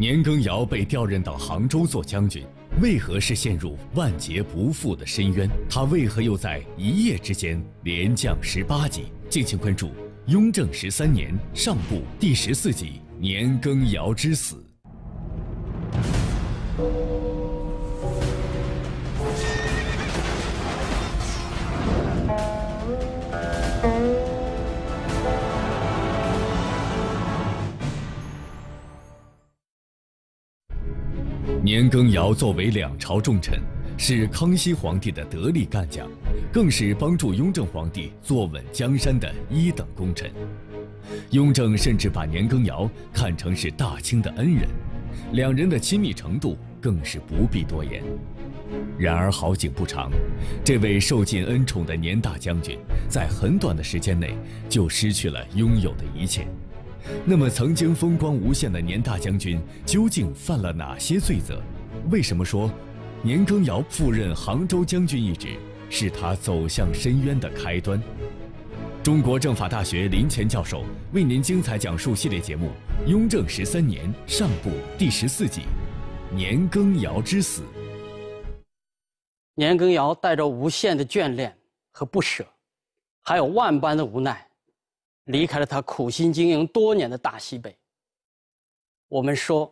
年羹尧被调任到杭州做将军，为何是陷入万劫不复的深渊？他为何又在一夜之间连降十八级？敬请关注《雍正十三年上部》第十四集《年羹尧之死》。年羹尧作为两朝重臣，是康熙皇帝的得力干将，更是帮助雍正皇帝坐稳江山的一等功臣。雍正甚至把年羹尧看成是大清的恩人，两人的亲密程度更是不必多言。然而好景不长，这位受尽恩宠的年大将军，在很短的时间内就失去了拥有的一切。那么，曾经风光无限的年大将军究竟犯了哪些罪责？为什么说年羹尧赴任杭州将军一职是他走向深渊的开端？中国政法大学林乾教授为您精彩讲述系列节目《雍正十三年上部》第十四集《年羹尧之死》。年羹尧带着无限的眷恋和不舍，还有万般的无奈。离开了他苦心经营多年的大西北。我们说，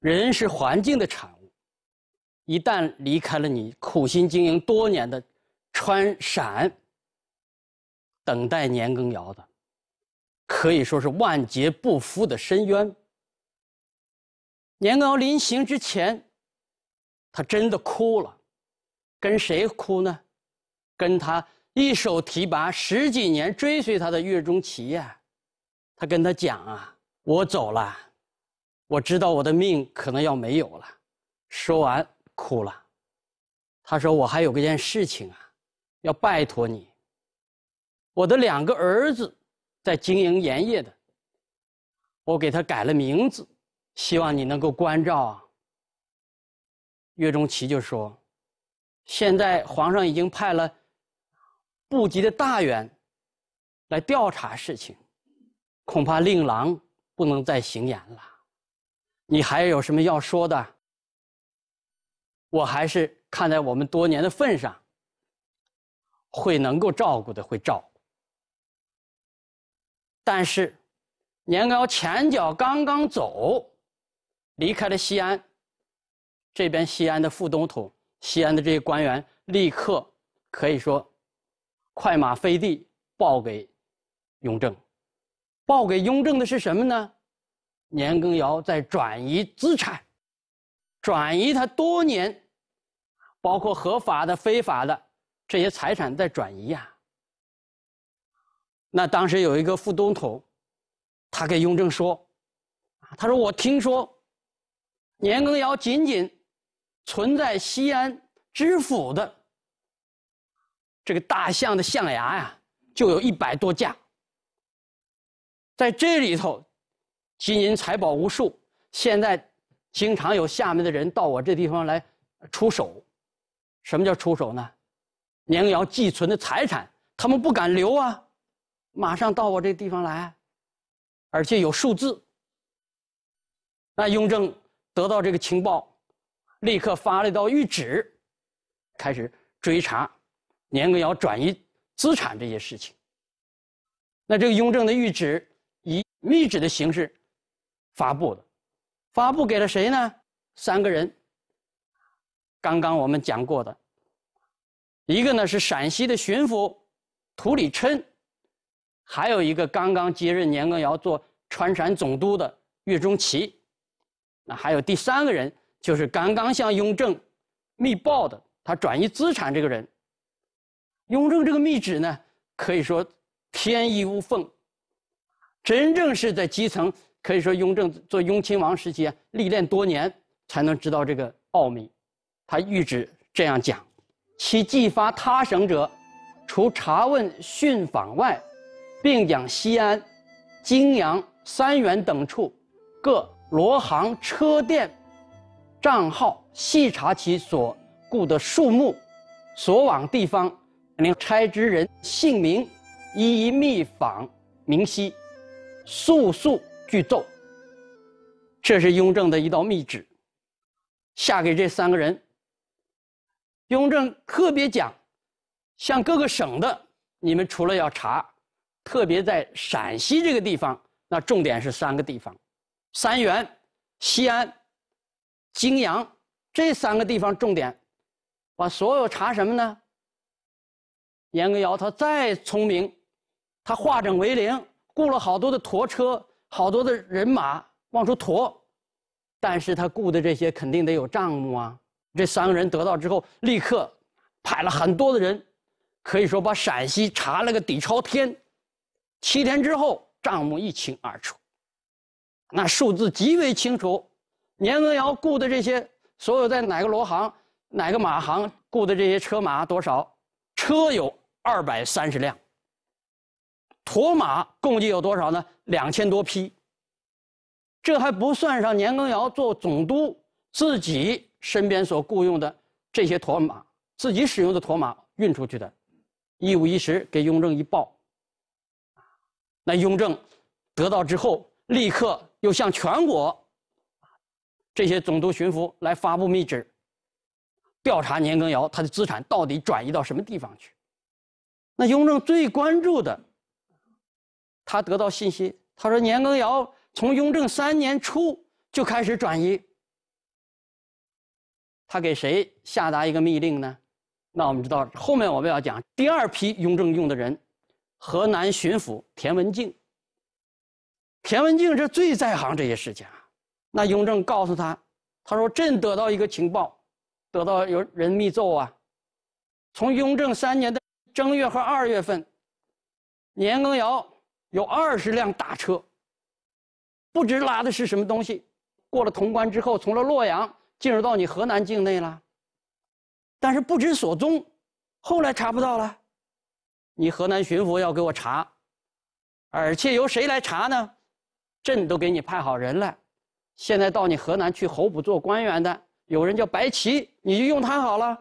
人是环境的产物，一旦离开了你苦心经营多年的川陕，等待年羹尧的，可以说是万劫不复的深渊。年羹尧临行之前，他真的哭了，跟谁哭呢？跟他。一手提拔十几年追随他的岳钟琪呀，他跟他讲啊：“我走了，我知道我的命可能要没有了。”说完哭了。他说：“我还有个件事情啊，要拜托你。我的两个儿子，在经营盐业的，我给他改了名字，希望你能够关照啊。”岳钟琪就说：“现在皇上已经派了。”部级的大员来调查事情，恐怕令郎不能再行言了。你还有什么要说的？我还是看在我们多年的份上，会能够照顾的会照。顾。但是，年糕前脚刚刚走，离开了西安，这边西安的副总统、西安的这些官员立刻可以说。快马飞递报给雍正，报给雍正的是什么呢？年羹尧在转移资产，转移他多年，包括合法的、非法的这些财产在转移啊。那当时有一个副总统，他给雍正说：“他说我听说，年羹尧仅仅存在西安知府的。”这个大象的象牙呀，就有一百多架，在这里头，金银财宝无数。现在经常有下面的人到我这地方来出手，什么叫出手呢？年羹尧寄存的财产，他们不敢留啊，马上到我这地方来，而且有数字。那雍正得到这个情报，立刻发了一道谕旨，开始追查。年羹尧转移资产这些事情，那这个雍正的谕旨以密旨的形式发布的，发布给了谁呢？三个人，刚刚我们讲过的，一个呢是陕西的巡抚，图里琛，还有一个刚刚接任年羹尧做川陕总督的岳钟琪，那还有第三个人就是刚刚向雍正密报的他转移资产这个人。雍正这个密旨呢，可以说天衣无缝。真正是在基层，可以说雍正做雍亲王时啊，历练多年，才能知道这个奥秘。他谕旨这样讲：，其继发他省者，除查问讯访外，并将西安、泾阳、三原等处各罗行车店账号细查其所雇的数目，所往地方。您差之人姓名一一密访明晰，速速具奏。这是雍正的一道密旨，下给这三个人。雍正特别讲，像各个省的你们除了要查，特别在陕西这个地方，那重点是三个地方：三原、西安、泾阳这三个地方重点，把所有查什么呢？年羹尧他再聪明，他化整为零，雇了好多的驮车，好多的人马往出驮，但是他雇的这些肯定得有账目啊。这三个人得到之后，立刻派了很多的人，可以说把陕西查了个底朝天。七天之后，账目一清二楚，那数字极为清楚。年羹尧雇的这些，所有在哪个罗行、哪个马行雇的这些车马多少，车有。二百三十辆，驼马共计有多少呢？两千多匹。这还不算上年羹尧做总督自己身边所雇佣的这些驼马，自己使用的驼马运出去的，一五一十给雍正一报。那雍正得到之后，立刻又向全国这些总督巡抚来发布密旨，调查年羹尧他的资产到底转移到什么地方去。那雍正最关注的，他得到信息，他说年羹尧从雍正三年初就开始转移。他给谁下达一个密令呢？那我们知道后面我们要讲第二批雍正用的人，河南巡抚田文镜。田文镜是最在行这些事情啊。那雍正告诉他，他说朕得到一个情报，得到有人密奏啊，从雍正三年的。正月和二月份，年羹尧有二十辆大车，不知拉的是什么东西。过了潼关之后，从了洛阳进入到你河南境内了，但是不知所踪，后来查不到了。你河南巡抚要给我查，而且由谁来查呢？朕都给你派好人了，现在到你河南去候补做官员的，有人叫白旗，你就用他好了。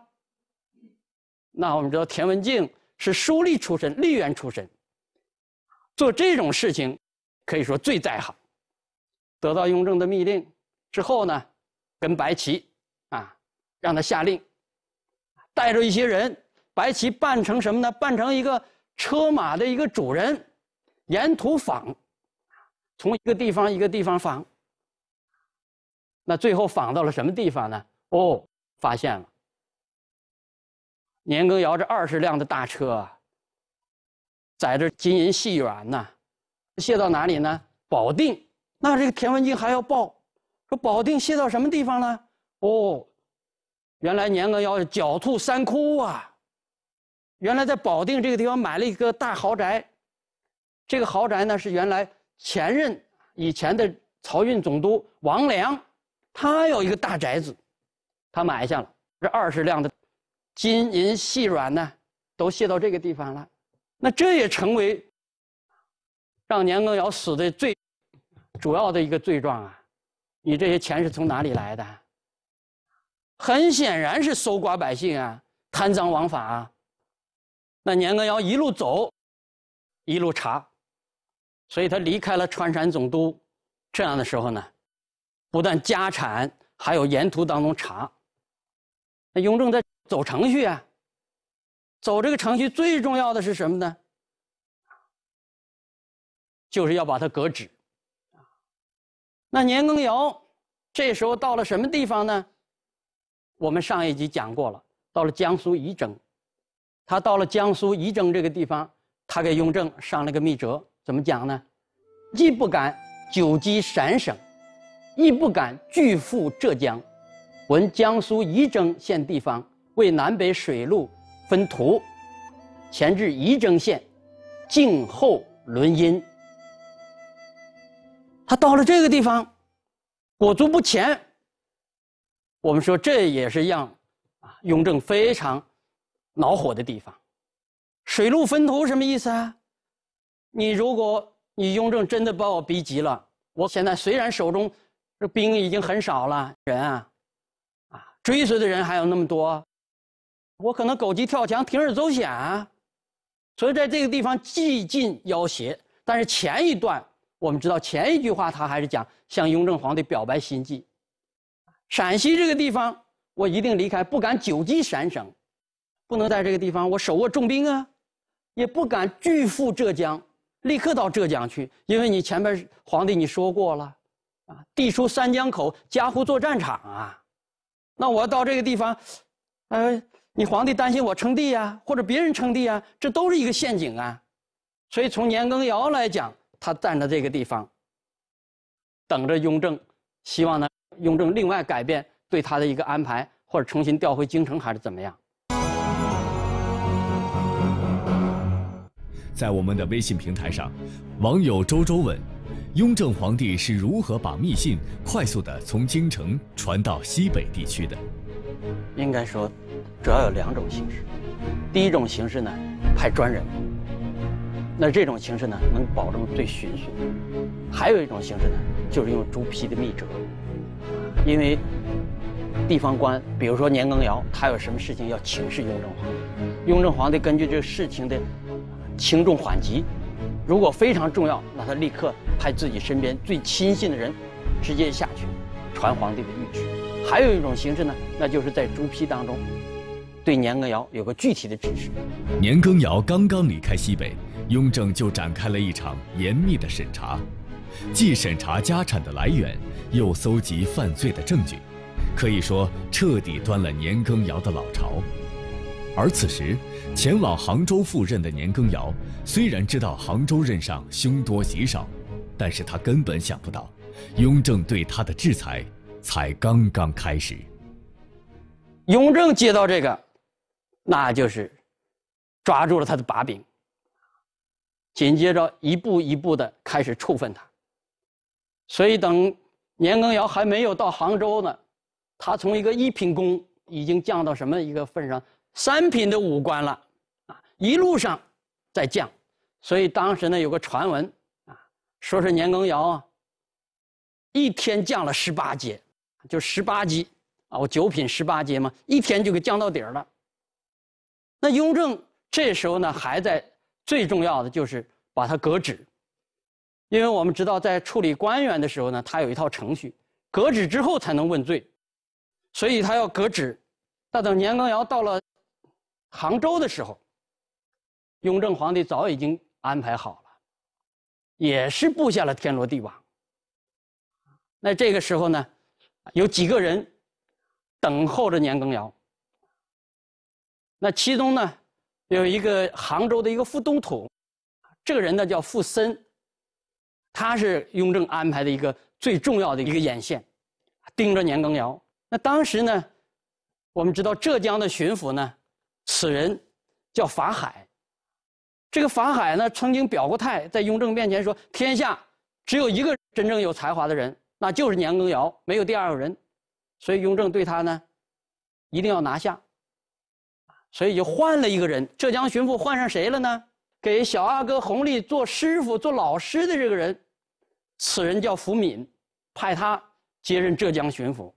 那我们知道田文镜。是书吏出身，吏员出身，做这种事情，可以说最在行。得到雍正的密令之后呢，跟白旗，啊，让他下令，带着一些人，白旗扮成什么呢？扮成一个车马的一个主人，沿途访，从一个地方一个地方访。那最后访到了什么地方呢？哦，发现了。年羹尧这二十辆的大车，载着金银细软呢，卸到哪里呢？保定。那这个田文镜还要报，说保定卸到什么地方了？哦，原来年羹尧狡兔三窟啊。原来在保定这个地方买了一个大豪宅，这个豪宅呢是原来前任以前的漕运总督王良，他有一个大宅子，他买下了这二十辆的。金银细软呢，都卸到这个地方了，那这也成为让年羹尧死的最主要的一个罪状啊！你这些钱是从哪里来的？很显然是搜刮百姓啊，贪赃枉法啊。那年羹尧一路走，一路查，所以他离开了川陕总督，这样的时候呢，不但家产，还有沿途当中查。那雍正在。走程序啊，走这个程序最重要的是什么呢？就是要把它革职。那年羹尧这时候到了什么地方呢？我们上一集讲过了，到了江苏仪征。他到了江苏仪征这个地方，他给雍正上了个密折，怎么讲呢？既不敢久居陕省，亦不敢拒赴浙江。闻江苏仪征县地方。为南北水路分途，前至仪征县，静候轮阴。他到了这个地方，裹足不前。我们说这也是让啊雍正非常恼火的地方。水路分途什么意思啊？你如果你雍正真的把我逼急了，我现在虽然手中这兵已经很少了，人啊啊追随的人还有那么多。我可能狗急跳墙，铤而走险，啊，所以在这个地方既尽要挟。但是前一段我们知道，前一句话他还是讲向雍正皇帝表白心迹。陕西这个地方，我一定离开，不敢久居陕省，不能在这个地方，我手握重兵啊，也不敢拒赴浙江，立刻到浙江去，因为你前边皇帝你说过了啊，地处三江口，家湖作战场啊，那我到这个地方，嗯。你皇帝担心我称帝呀，或者别人称帝呀，这都是一个陷阱啊。所以从年羹尧来讲，他站在这个地方，等着雍正，希望呢雍正另外改变对他的一个安排，或者重新调回京城，还是怎么样？在我们的微信平台上，网友周周问：雍正皇帝是如何把密信快速的从京城传到西北地区的？应该说，主要有两种形式。第一种形式呢，派专人。那这种形式呢，能保证最迅速。还有一种形式呢，就是用竹批的密折。因为地方官，比如说年羹尧，他有什么事情要请示雍正皇帝，雍正皇帝根据这个事情的轻重缓急，如果非常重要，那他立刻派自己身边最亲信的人，直接下去，传皇帝的谕旨。还有一种形式呢，那就是在朱批当中，对年羹尧有个具体的指示。年羹尧刚刚离开西北，雍正就展开了一场严密的审查，既审查家产的来源，又搜集犯罪的证据，可以说彻底端了年羹尧的老巢。而此时，前往杭州赴任的年羹尧，虽然知道杭州任上凶多吉少，但是他根本想不到，雍正对他的制裁。才刚刚开始，雍正接到这个，那就是抓住了他的把柄，紧接着一步一步的开始处分他。所以等年羹尧还没有到杭州呢，他从一个一品宫已经降到什么一个份上？三品的武官了，啊，一路上在降。所以当时呢有个传闻啊，说是年羹尧啊，一天降了十八阶。就十八级，啊，我九品十八阶嘛，一天就给降到底儿了。那雍正这时候呢，还在最重要的就是把他革职，因为我们知道在处理官员的时候呢，他有一套程序，革职之后才能问罪，所以他要革职。那等年羹尧到了杭州的时候，雍正皇帝早已经安排好了，也是布下了天罗地网。那这个时候呢？有几个人等候着年羹尧。那其中呢，有一个杭州的一个副都统，这个人呢叫傅森，他是雍正安排的一个最重要的一个眼线，盯着年羹尧。那当时呢，我们知道浙江的巡抚呢，此人叫法海，这个法海呢曾经表过态，在雍正面前说，天下只有一个真正有才华的人。那就是年羹尧，没有第二个人，所以雍正对他呢，一定要拿下，所以就换了一个人，浙江巡抚换上谁了呢？给小阿哥弘历做师傅、做老师的这个人，此人叫福敏，派他接任浙江巡抚，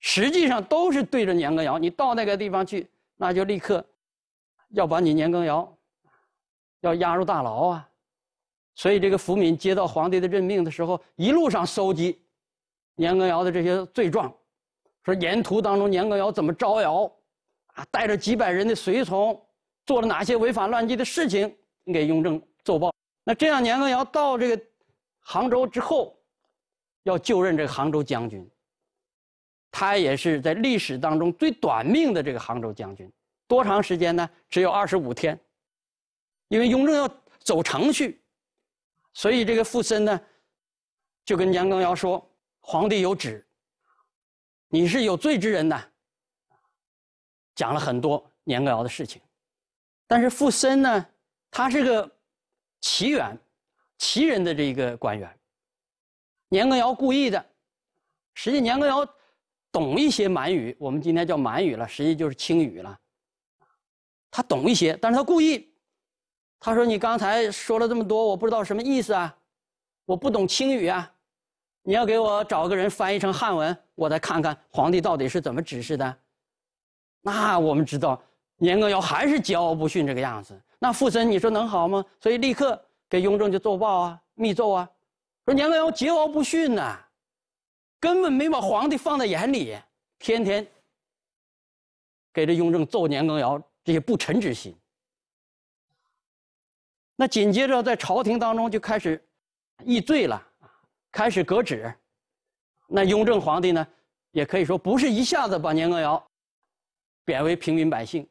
实际上都是对着年羹尧。你到那个地方去，那就立刻要把你年羹尧，要押入大牢啊。所以，这个福敏接到皇帝的任命的时候，一路上搜集年羹尧的这些罪状，说沿途当中年羹尧怎么招摇，啊，带着几百人的随从，做了哪些违法乱纪的事情，给雍正奏报。那这样，年羹尧到这个杭州之后，要就任这个杭州将军。他也是在历史当中最短命的这个杭州将军，多长时间呢？只有二十五天，因为雍正要走程序。所以这个傅森呢，就跟年羹尧说：“皇帝有旨，你是有罪之人呐。”讲了很多年羹尧的事情，但是傅森呢，他是个齐远齐人的这个官员。年羹尧故意的，实际年羹尧懂一些满语，我们今天叫满语了，实际就是清语了，他懂一些，但是他故意。他说：“你刚才说了这么多，我不知道什么意思啊，我不懂清语啊，你要给我找个人翻译成汉文，我再看看皇帝到底是怎么指示的。”那我们知道，年羹尧还是桀骜不驯这个样子。那傅森，你说能好吗？所以立刻给雍正就奏报啊，密奏啊，说年羹尧桀骜不驯呐，根本没把皇帝放在眼里，天天给这雍正奏年羹尧这些不臣之心。那紧接着，在朝廷当中就开始议罪了开始革职。那雍正皇帝呢，也可以说不是一下子把年羹尧贬为平民百姓，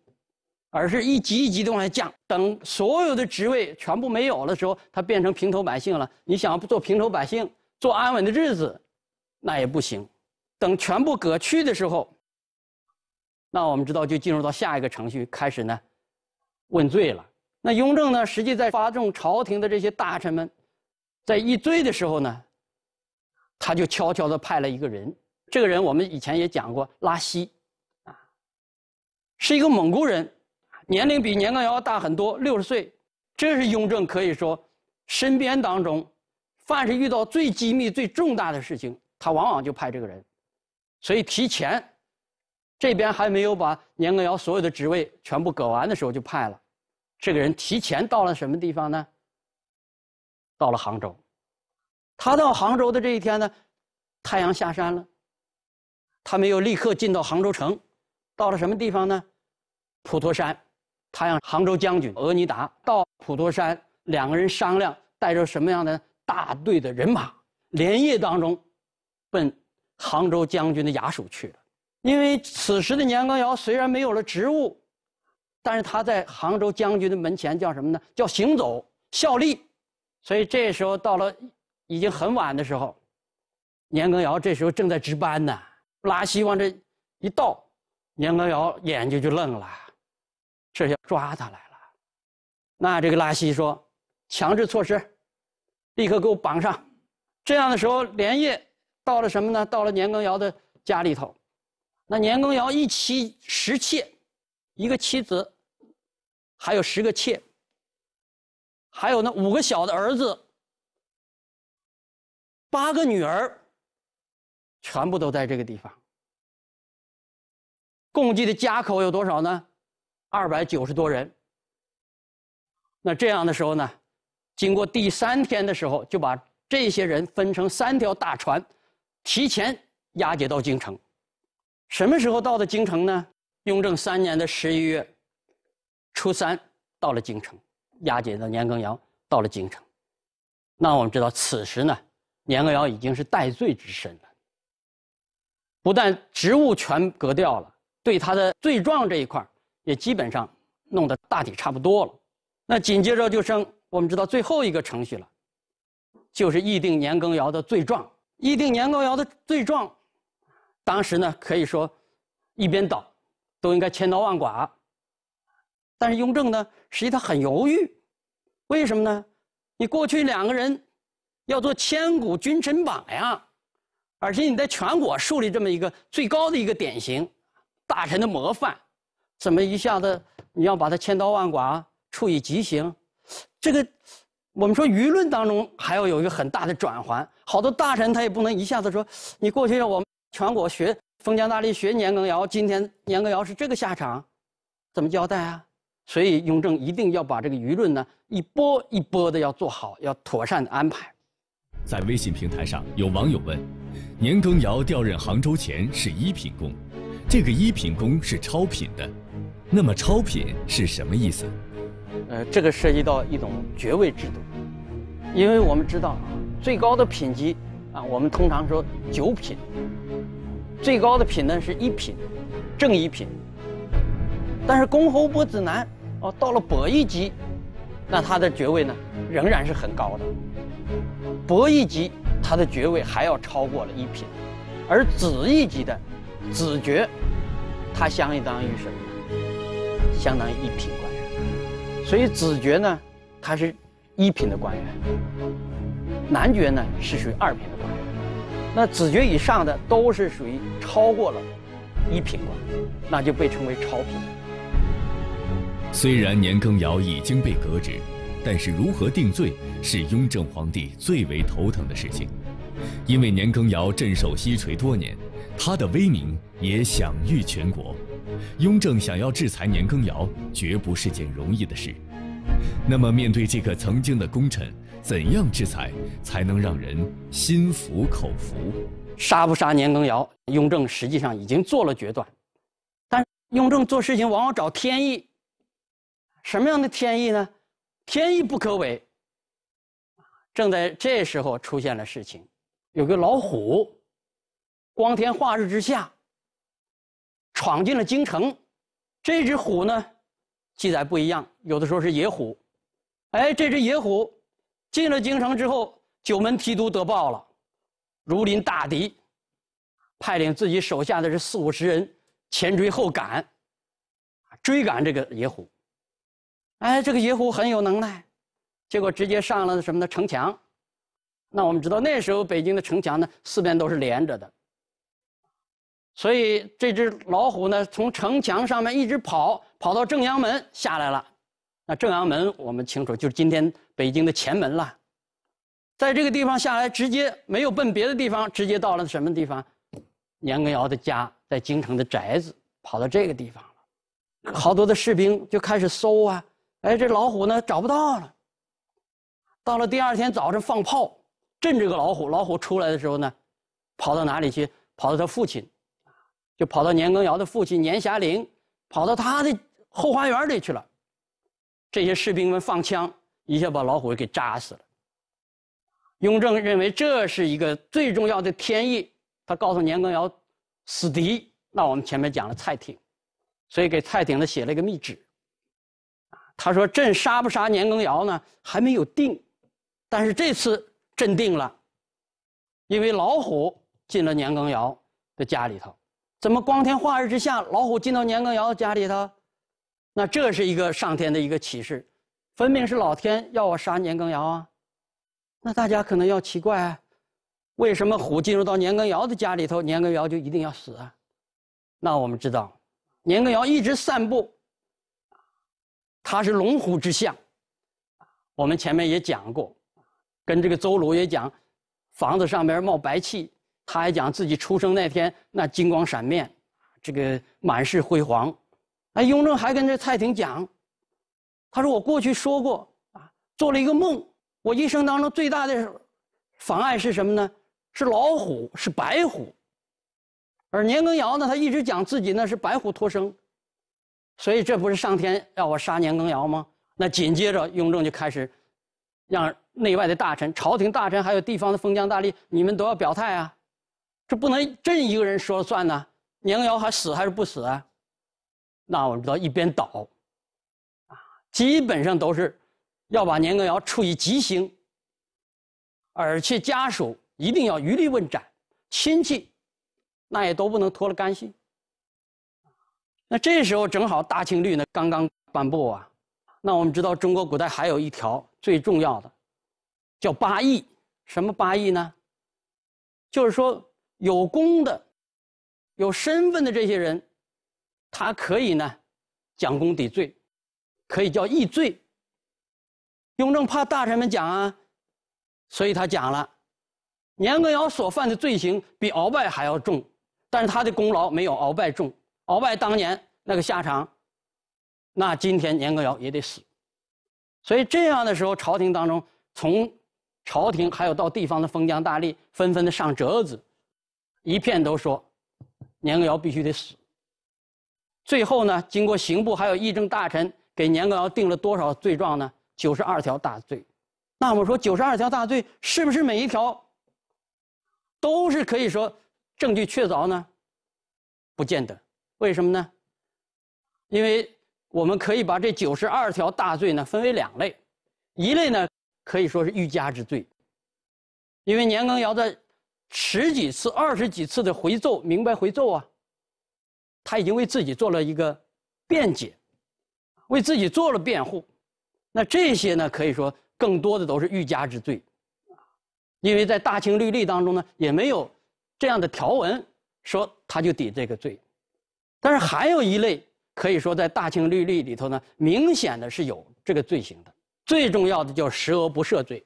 而是一级一级的往下降。等所有的职位全部没有了时候，他变成平头百姓了。你想要做平头百姓，做安稳的日子，那也不行。等全部革去的时候，那我们知道就进入到下一个程序，开始呢问罪了。那雍正呢？实际在发动朝廷的这些大臣们，在议罪的时候呢，他就悄悄的派了一个人。这个人我们以前也讲过，拉稀。啊，是一个蒙古人，年龄比年羹尧大很多，六十岁。这是雍正可以说，身边当中，凡是遇到最机密、最重大的事情，他往往就派这个人。所以提前，这边还没有把年羹尧所有的职位全部革完的时候，就派了。这个人提前到了什么地方呢？到了杭州。他到杭州的这一天呢，太阳下山了。他没有立刻进到杭州城，到了什么地方呢？普陀山。他让杭州将军额尼达到普陀山，两个人商量带着什么样的大队的人马，连夜当中奔杭州将军的衙署去了。因为此时的年羹尧虽然没有了职务。但是他在杭州将军的门前叫什么呢？叫行走效力，所以这时候到了已经很晚的时候，年羹尧这时候正在值班呢。拉西往这一倒，年羹尧眼睛就愣了，这要抓他来了。那这个拉西说：“强制措施，立刻给我绑上。”这样的时候连夜到了什么呢？到了年羹尧的家里头，那年羹尧一妻十妾。一个妻子，还有十个妾，还有那五个小的儿子，八个女儿，全部都在这个地方。共计的家口有多少呢？二百九十多人。那这样的时候呢，经过第三天的时候，就把这些人分成三条大船，提前押解到京城。什么时候到的京城呢？雍正三年的十一月初三，到了京城，押解的年羹尧到了京城。那我们知道，此时呢，年羹尧已经是戴罪之身了。不但职务全革掉了，对他的罪状这一块也基本上弄得大体差不多了。那紧接着就剩我们知道最后一个程序了，就是议定年羹尧的罪状。议定年羹尧的罪状，当时呢，可以说一边倒。都应该千刀万剐，但是雍正呢？实际他很犹豫，为什么呢？你过去两个人要做千古君臣榜呀，而且你在全国树立这么一个最高的一个典型大臣的模范，怎么一下子你要把他千刀万剐处以极刑？这个我们说舆论当中还要有一个很大的转换，好多大臣他也不能一下子说你过去我们全国学。封疆大吏学年羹尧，今天年羹尧是这个下场，怎么交代啊？所以雍正一定要把这个舆论呢，一波一波的要做好，要妥善的安排。在微信平台上，有网友问：年羹尧调任杭州前是一品公，这个一品公是超品的，那么超品是什么意思？呃，这个涉及到一种爵位制度，因为我们知道最高的品级啊，我们通常说九品。最高的品呢是一品，正一品。但是公侯伯子男，哦，到了伯一级，那他的爵位呢仍然是很高的。伯一级他的爵位还要超过了一品，而子一级的子爵，他相当于什么呢？相当于一品官员。所以子爵呢，他是一品的官员。男爵呢是属于二品的官员。那子爵以上的都是属于超过了，一品官，那就被称为超品。虽然年羹尧已经被革职，但是如何定罪是雍正皇帝最为头疼的事情，因为年羹尧镇守西陲多年，他的威名也享誉全国，雍正想要制裁年羹尧绝不是件容易的事。那么，面对这个曾经的功臣，怎样制裁才能让人心服口服？杀不杀年羹尧，雍正实际上已经做了决断。但雍正做事情往往找天意。什么样的天意呢？天意不可违。正在这时候出现了事情，有个老虎，光天化日之下，闯进了京城。这只虎呢？记载不一样，有的时候是野虎，哎，这只野虎进了京城之后，九门提督得报了，如临大敌，派领自己手下的是四五十人前追后赶，追赶这个野虎。哎，这个野虎很有能耐，结果直接上了什么呢？城墙。那我们知道那时候北京的城墙呢，四边都是连着的。所以这只老虎呢，从城墙上面一直跑，跑到正阳门下来了。那正阳门我们清楚，就是今天北京的前门了。在这个地方下来，直接没有奔别的地方，直接到了什么地方？年羹尧的家，在京城的宅子，跑到这个地方了。好多的士兵就开始搜啊，哎，这老虎呢找不到了。到了第二天早晨放炮，震这个老虎。老虎出来的时候呢，跑到哪里去？跑到他父亲。就跑到年羹尧的父亲年霞陵，跑到他的后花园里去了。这些士兵们放枪，一下把老虎给扎死了。雍正认为这是一个最重要的天意，他告诉年羹尧，死敌。那我们前面讲了蔡廷，所以给蔡廷呢写了一个密旨。他说朕杀不杀年羹尧呢，还没有定，但是这次朕定了，因为老虎进了年羹尧的家里头。怎么光天化日之下，老虎进到年羹尧家里头，那这是一个上天的一个启示，分明是老天要我杀年羹尧啊！那大家可能要奇怪，为什么虎进入到年羹尧的家里头，年羹尧就一定要死啊？那我们知道，年羹尧一直散步，他是龙虎之相。我们前面也讲过，跟这个邹鲁也讲，房子上面冒白气。他还讲自己出生那天那金光闪面，这个满是辉煌。哎，雍正还跟这蔡廷讲，他说我过去说过啊，做了一个梦，我一生当中最大的妨碍是什么呢？是老虎，是白虎。而年羹尧呢，他一直讲自己那是白虎托生，所以这不是上天让我杀年羹尧吗？那紧接着，雍正就开始让内外的大臣、朝廷大臣还有地方的封疆大吏，你们都要表态啊。是不能朕一个人说了算呢？年羹尧还死还是不死啊？那我们知道一边倒，啊，基本上都是要把年羹尧处以极刑，而且家属一定要余力问斩，亲戚那也都不能脱了干系。那这时候正好大清律呢刚刚颁布啊，那我们知道中国古代还有一条最重要的，叫八义，什么八义呢？就是说。有功的、有身份的这些人，他可以呢，讲功抵罪，可以叫易罪。雍正怕大臣们讲啊，所以他讲了，年羹尧所犯的罪行比鳌拜还要重，但是他的功劳没有鳌拜重。鳌拜当年那个下场，那今天年羹尧也得死。所以这样的时候，朝廷当中，从朝廷还有到地方的封疆大吏，纷纷的上折子。一片都说，年羹尧必须得死。最后呢，经过刑部还有议政大臣给年羹尧定了多少罪状呢？九十二条大罪。那我们说九十二条大罪是不是每一条都是可以说证据确凿呢？不见得。为什么呢？因为我们可以把这九十二条大罪呢分为两类，一类呢可以说是欲加之罪，因为年羹尧在。十几次、二十几次的回奏，明白回奏啊，他已经为自己做了一个辩解，为自己做了辩护。那这些呢，可以说更多的都是欲加之罪因为在《大清律例》当中呢，也没有这样的条文说他就抵这个罪。但是还有一类，可以说在《大清律例》里头呢，明显的是有这个罪行的。最重要的叫十恶不赦罪，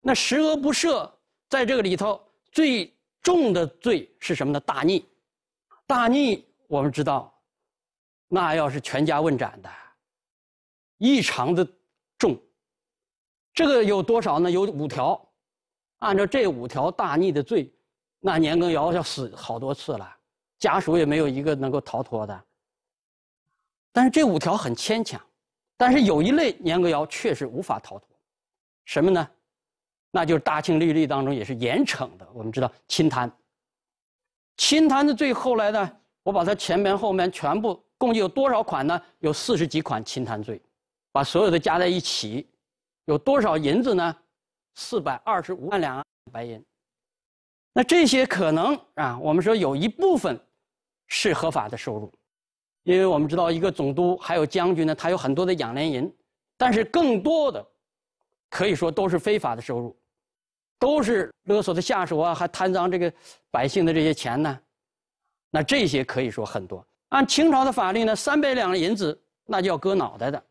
那十恶不赦在这个里头。最重的罪是什么呢？大逆，大逆，我们知道，那要是全家问斩的，异常的重。这个有多少呢？有五条，按照这五条大逆的罪，那年羹尧要死好多次了，家属也没有一个能够逃脱的。但是这五条很牵强，但是有一类年羹尧确实无法逃脱，什么呢？那就是《大清律例》当中也是严惩的。我们知道侵贪，侵贪的罪，后来呢，我把它前面后面全部，共计有多少款呢？有四十几款侵贪罪，把所有的加在一起，有多少银子呢？四百二十五万两白银。那这些可能啊，我们说有一部分是合法的收入，因为我们知道一个总督还有将军呢，他有很多的养廉银，但是更多的可以说都是非法的收入。都是勒索的下属啊，还贪赃这个百姓的这些钱呢，那这些可以说很多。按清朝的法律呢，三百两银子那就要割脑袋的。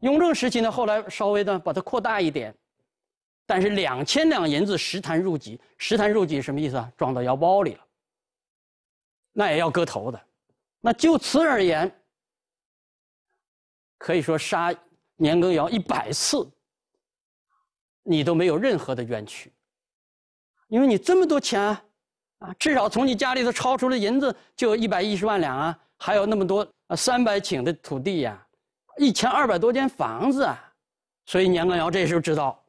雍正时期呢，后来稍微的把它扩大一点，但是两千两银子实贪入籍，实贪入籍什么意思啊？装到腰包里了，那也要割头的。那就此而言，可以说杀年羹尧一百次。你都没有任何的冤屈，因为你这么多钱啊，啊，至少从你家里头抄出了银子就一百一十万两啊，还有那么多啊三百顷的土地呀，一千二百多间房子啊，所以年羹尧这时候知道，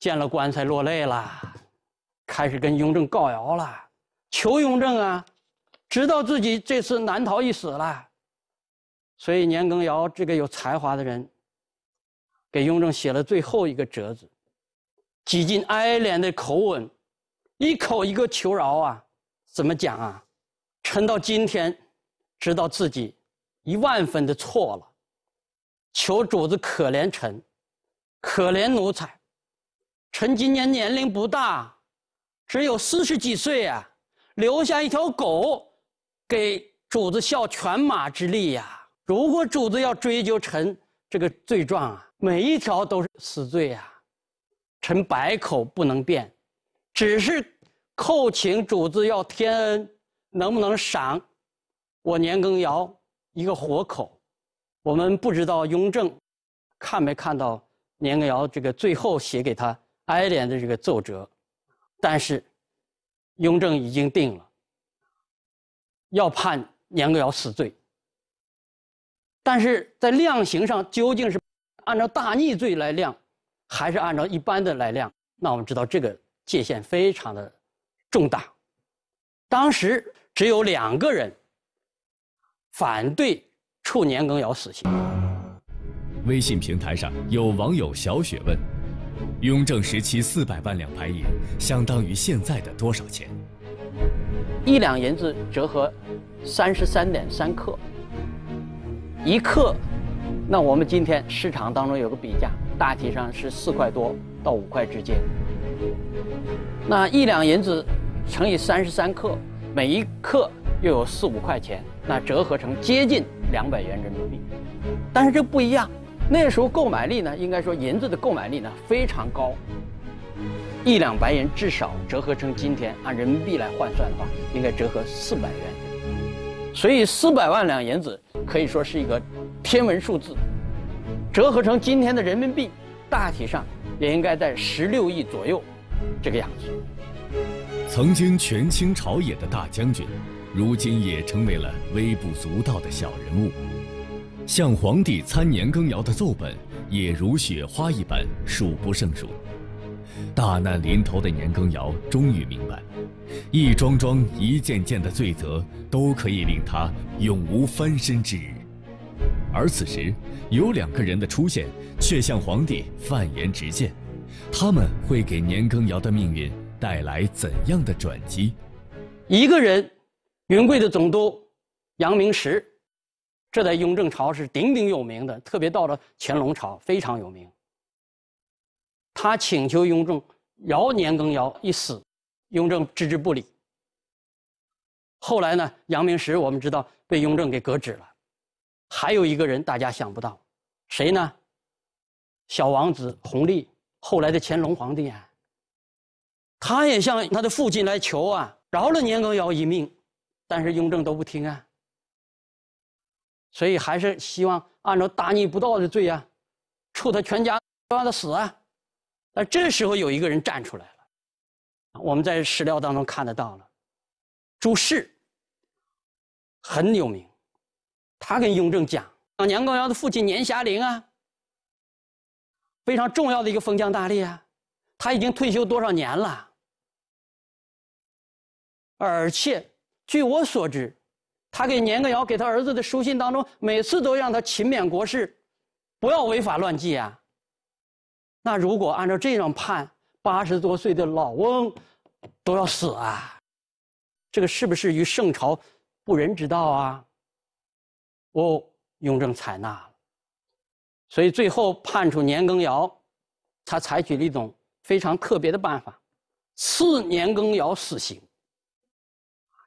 见了棺材落泪了，开始跟雍正告饶了，求雍正啊，知道自己这次难逃一死了，所以年羹尧这个有才华的人。给雍正写了最后一个折子，几近哀怜的口吻，一口一个求饶啊！怎么讲啊？臣到今天，知道自己一万分的错了，求主子可怜臣，可怜奴才。臣今年年龄不大，只有四十几岁啊，留下一条狗，给主子效犬马之力呀。如果主子要追究臣这个罪状啊。每一条都是死罪呀，臣百口不能辩，只是叩请主子要天恩，能不能赏我年羹尧一个活口？我们不知道雍正看没看到年羹尧这个最后写给他哀怜的这个奏折，但是雍正已经定了，要判年羹尧死罪，但是在量刑上究竟是？按照大逆罪来量，还是按照一般的来量？那我们知道这个界限非常的重大。当时只有两个人反对处年羹尧死刑。微信平台上有网友小雪问：雍正时期四百万两白银相当于现在的多少钱？一两银子折合三十三点三克，一克。那我们今天市场当中有个比价，大体上是四块多到五块之间。那一两银子乘以三十三克，每一克又有四五块钱，那折合成接近两百元人民币。但是这不一样，那时候购买力呢，应该说银子的购买力呢非常高。一两白银至少折合成今天按人民币来换算的话，应该折合四百元。所以四百万两银子可以说是一个天文数字，折合成今天的人民币，大体上也应该在十六亿左右这个样子。曾经权倾朝野的大将军，如今也成为了微不足道的小人物。像皇帝参年羹尧的奏本，也如雪花一般数不胜数。大难临头的年羹尧终于明白，一桩桩一件件的罪责都可以令他永无翻身之日。而此时，有两个人的出现却向皇帝犯言直谏，他们会给年羹尧的命运带来怎样的转机？一个人，云贵的总督杨明时，这在雍正朝是鼎鼎有名的，特别到了乾隆朝非常有名。他请求雍正饶年羹尧一死，雍正置之不理。后来呢，杨明时我们知道被雍正给革职了。还有一个人大家想不到，谁呢？小王子弘历，后来的乾隆皇帝啊，他也向他的父亲来求啊，饶了年羹尧一命，但是雍正都不听啊。所以还是希望按照大逆不道的罪啊，处他全家，让他死啊。那这时候有一个人站出来了，我们在史料当中看得到了，朱氏很有名，他跟雍正讲，年羹尧的父亲年霞龄啊，非常重要的一个封疆大吏啊，他已经退休多少年了，而且据我所知，他给年羹尧给他儿子的书信当中，每次都让他勤勉国事，不要违法乱纪啊。那如果按照这样判，八十多岁的老翁都要死啊！这个是不是于圣朝不仁之道啊？哦，雍正采纳了，所以最后判处年羹尧，他采取了一种非常特别的办法，赐年羹尧死刑。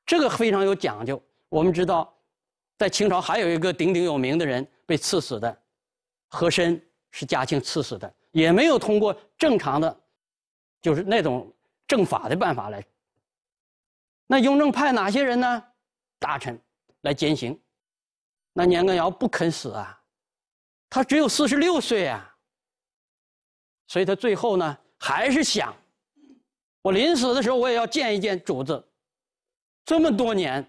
这个非常有讲究。我们知道，在清朝还有一个鼎鼎有名的人被赐死的，和珅是嘉庆赐死的。也没有通过正常的，就是那种正法的办法来。那雍正派哪些人呢？大臣来监刑。那年羹尧不肯死啊，他只有四十六岁啊。所以他最后呢，还是想，我临死的时候我也要见一见主子，这么多年。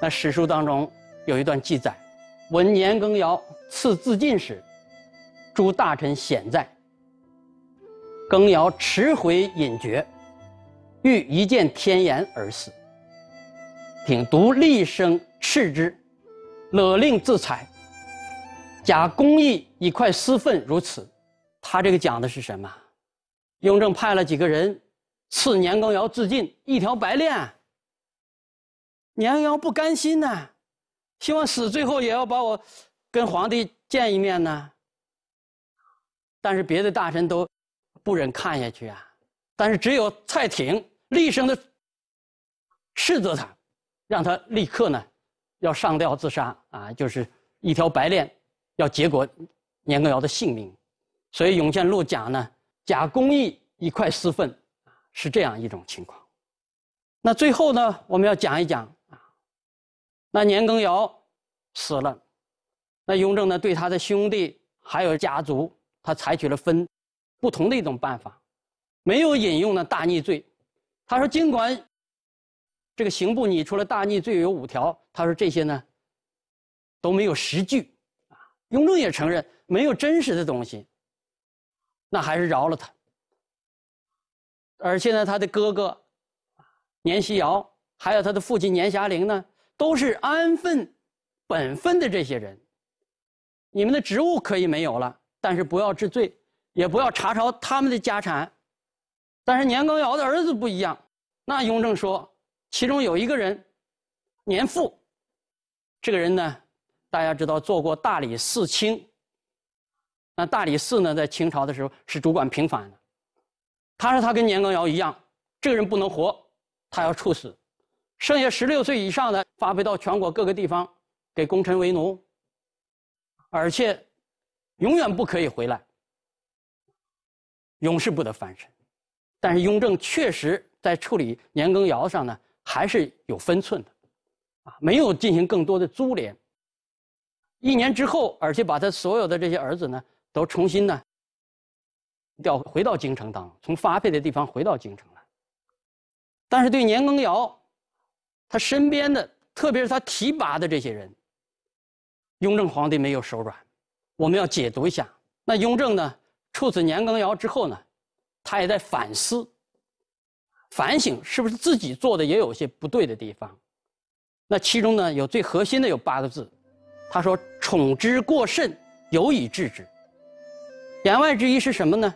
那史书当中有一段记载：，闻年羹尧赐自尽时。诸大臣险在，庚尧迟回引绝，欲一见天颜而死。挺独厉声斥之，勒令自裁。假公义以快私愤，如此。他这个讲的是什么？雍正派了几个人赐年羹尧自尽，一条白链。年羹尧不甘心呐，希望死最后也要把我跟皇帝见一面呢。但是别的大臣都不忍看下去啊，但是只有蔡廷厉声的斥责他，让他立刻呢要上吊自杀啊，就是一条白链要结果年羹尧的性命，所以涌现陆贾呢贾公义一块私愤是这样一种情况。那最后呢，我们要讲一讲啊，那年羹尧死了，那雍正呢对他的兄弟还有家族。他采取了分不同的一种办法，没有引用呢大逆罪。他说，尽管这个刑部拟出了大逆罪有五条，他说这些呢都没有实据啊。雍正也承认没有真实的东西，那还是饶了他。而现在他的哥哥啊，年希尧，还有他的父亲年霞龄呢，都是安分本分的这些人。你们的职务可以没有了。但是不要治罪，也不要查抄他们的家产。但是年羹尧的儿子不一样，那雍正说，其中有一个人，年富，这个人呢，大家知道做过大理寺卿。那大理寺呢，在清朝的时候是主管平反的。他说他跟年羹尧一样，这个人不能活，他要处死，剩下十六岁以上的发配到全国各个地方，给功臣为奴。而且。永远不可以回来，永世不得翻身。但是雍正确实在处理年羹尧上呢，还是有分寸的，啊，没有进行更多的株连。一年之后，而且把他所有的这些儿子呢，都重新呢，调回到京城当，从发配的地方回到京城来。但是对年羹尧，他身边的，特别是他提拔的这些人，雍正皇帝没有手软。我们要解读一下，那雍正呢？处死年羹尧之后呢，他也在反思、反省，是不是自己做的也有些不对的地方？那其中呢，有最核心的有八个字，他说：“宠之过甚，尤以制之。”言外之意是什么呢？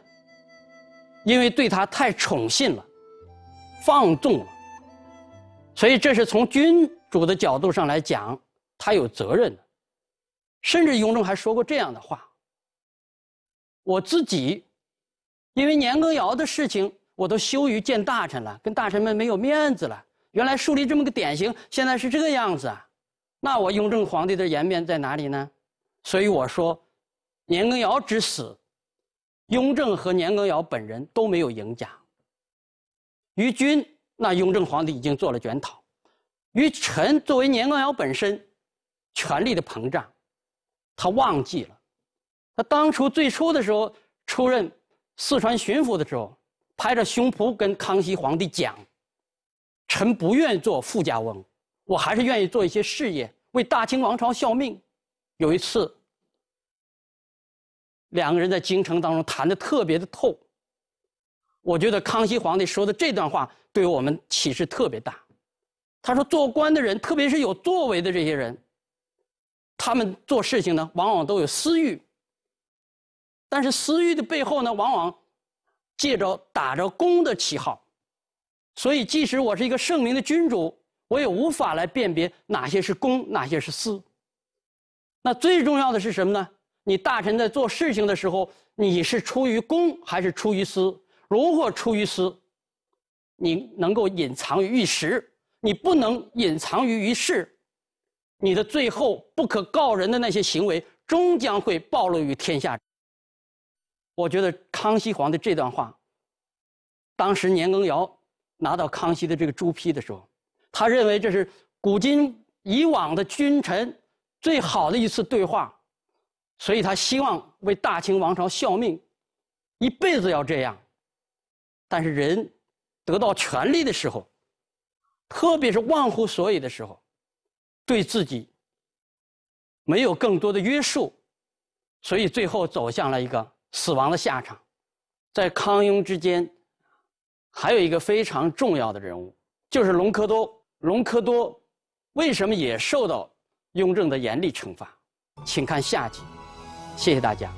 因为对他太宠信了，放纵了，所以这是从君主的角度上来讲，他有责任的。甚至雍正还说过这样的话：“我自己，因为年羹尧的事情，我都羞于见大臣了，跟大臣们没有面子了。原来树立这么个典型，现在是这个样子啊，那我雍正皇帝的颜面在哪里呢？”所以我说，年羹尧之死，雍正和年羹尧本人都没有赢家。于君，那雍正皇帝已经做了检讨；于臣，作为年羹尧本身，权力的膨胀。他忘记了，他当初最初的时候出任四川巡抚的时候，拍着胸脯跟康熙皇帝讲：“臣不愿意做富家翁，我还是愿意做一些事业，为大清王朝效命。”有一次，两个人在京城当中谈的特别的透。我觉得康熙皇帝说的这段话对我们启示特别大。他说：“做官的人，特别是有作为的这些人。”他们做事情呢，往往都有私欲。但是私欲的背后呢，往往借着打着公的旗号。所以，即使我是一个圣明的君主，我也无法来辨别哪些是公，哪些是私。那最重要的是什么呢？你大臣在做事情的时候，你是出于公还是出于私？如果出于私，你能够隐藏于一时，你不能隐藏于一世。你的最后不可告人的那些行为，终将会暴露于天下。我觉得康熙皇帝这段话，当时年羹尧拿到康熙的这个朱批的时候，他认为这是古今以往的君臣最好的一次对话，所以他希望为大清王朝效命，一辈子要这样。但是人得到权力的时候，特别是忘乎所以的时候。对自己没有更多的约束，所以最后走向了一个死亡的下场。在康雍之间，还有一个非常重要的人物，就是隆科多。隆科多为什么也受到雍正的严厉惩罚？请看下集。谢谢大家。